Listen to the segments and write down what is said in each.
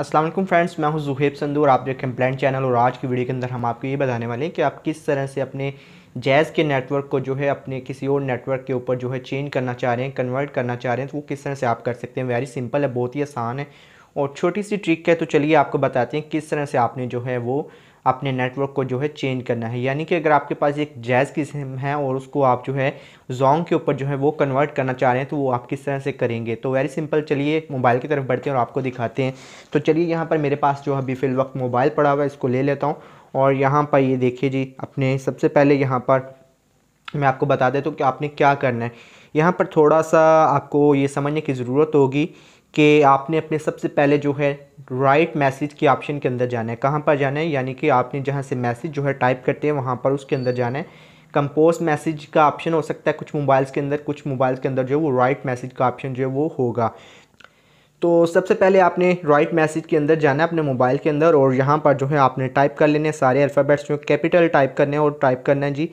Aslam friends मैं हूं जुहेब संधू और आप देख कंप्लेंट चैनल और आज की वीडियो के अंदर हम आपको ये बताने वाले हैं कि आप किस तरह से अपने जैज़ के नेटवर्क को जो है अपने किसी और नेटवर्क के ऊपर जो है चेंज करना चाह रहे हैं कन्वर्ट करना चाह रहे हैं तो वो किस तरह से आप कर सकते हैं वेरी सिंपल है बहुत ही आसान है और छोटी सी ट्रिक है तो चलिए आपको बताते हैं किस तरह से आपने जो है वो अपने नेटवर्क को जो है चेंज करना है यानी कि अगर आपके पास एक जैज़ की सिम है और उसको आप जो है जोंग के ऊपर जो है वो कन्वर्ट करना चाह रहे हैं तो वो आप किस तरह से करेंगे तो वेरी सिंपल चलिए मोबाइल की तरफ बढ़ते हैं और आपको दिखाते हैं तो चलिए यहाँ पर मेरे पास जो अभी फिल वक्त मोबाइल पड़ा हुआ है इसको ले लेता हूँ और यहाँ पर ये देखिए जी अपने सबसे पहले यहाँ पर मैं आपको बता देता तो हूँ कि आपने क्या करना है यहाँ पर थोड़ा सा आपको ये समझने की ज़रूरत होगी कि आपने अपने सबसे पहले जो है राइट मैसेज के ऑप्शन के अंदर जाना है कहाँ पर जाना है यानी कि आपने जहाँ से मैसेज जो है टाइप करते हैं वहाँ पर उसके अंदर जाना है कंपोज मैसेज का ऑप्शन हो सकता है कुछ मोबाइल्स के अंदर कुछ मोबाइल्स के अंदर जो है वो राइट मैसेज का ऑप्शन जो है वो होगा तो सबसे पहले आपने राइट मैसेज के अंदर जाना है अपने मोबाइल के अंदर और यहाँ पर जो है आपने टाइप कर लेने सारे अल्फ़ाबेट्स जो कैपिटल टाइप करने हैं और टाइप करना है जी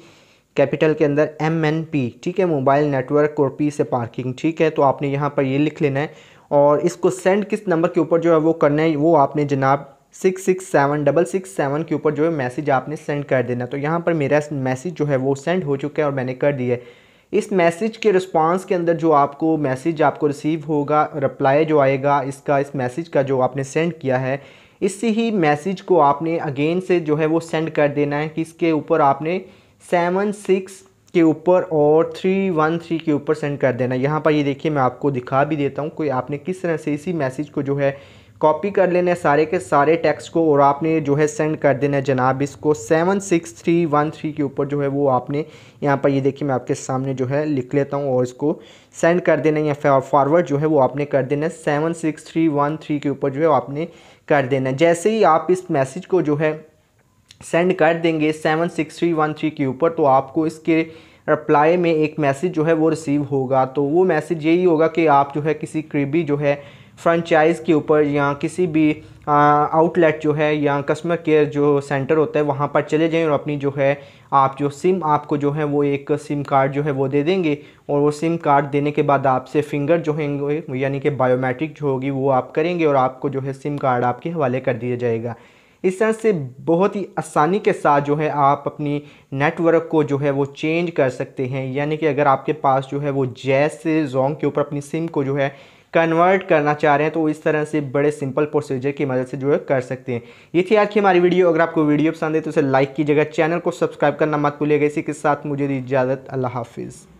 कैपिटल के अंदर एम एन पी ठीक है मोबाइल नेटवर्क और पी से पार्किंग ठीक है तो आपने यहाँ पर ये लिख लेना है और इसको सेंड किस नंबर के ऊपर जो है वो करना है वो आपने जनाब six six seven double six seven के ऊपर जो है मैसेज आपने सेंड कर देना तो यहाँ पर मेरा मैसेज जो है वो सेंड हो चुका है और मैंने कर दिया है इस मैसेज के रिस्पांस के अंदर जो आपको मैसेज आपको रिसीव होगा रिप्लाई जो आएगा इसका इस मैसेज का जो आपने सेंड किया है इसी ही मैसेज को आपने अगेन से जो है वो सेंड कर देना है कि इसके ऊपर आपने सेवन सिक्स के ऊपर और थ्री वन थ्री के ऊपर सेंड कर देना यहाँ पर ये देखिए मैं आपको दिखा भी देता हूँ कोई आपने किस तरह से इसी मैसेज को जो है कॉपी कर लेना है सारे के सारे टेक्स्ट को और आपने जो है सेंड कर देना है जनाब इसको seven six three one three के ऊपर जो है वो आपने यहाँ पर ये देखिए मैं आपके सामने जो है लिख लेता हूँ और इसको सेंड कर देना है या फॉरवर्ड जो है वो आपने कर देना है seven six three one three के ऊपर जो है आपने कर देना है जैसे ही आप इस मैसेज को जो है सेंड कर देंगे seven six three one three के ऊपर तो आपको इसके रिप्लाई में एक मैसेज जो है वो रिसीव होगा तो वो मैसेज यही होगा कि आप जो है किसी करीबी जो है फ्रेंचाइज़ के ऊपर या किसी भी आउटलेट जो है या कस्टमर केयर जो सेंटर होता है वहाँ पर चले जाएँ और अपनी जो है आप जो सिम आपको जो है वो एक सिम कार्ड जो है वो दे देंगे और वो सिम कार्ड देने के बाद आपसे फिंगर जो है यानी कि बायोमेट्रिक जो होगी वो आप करेंगे और आपको जो है सिम कार्ड आपके हवाले कर दिया जाएगा इस तरह से बहुत ही आसानी के साथ जो है आप अपनी नेटवर्क को जो है वो चेंज कर सकते हैं यानी कि अगर आपके पास जो है वो जैस से जोंग के ऊपर अपनी सिम को जो है कन्वर्ट करना चाह रहे हैं तो इस तरह से बड़े सिंपल प्रोसीजर की मदद से जो है कर सकते हैं ये थी आज की हमारी वीडियो अगर आपको वीडियो पसंद है तो उसे लाइक कीजिएगा चैनल को सब्सक्राइब करना मत भूलिएगा इसी के साथ मुझे दी इजाज़त अल्लाह हाफिज़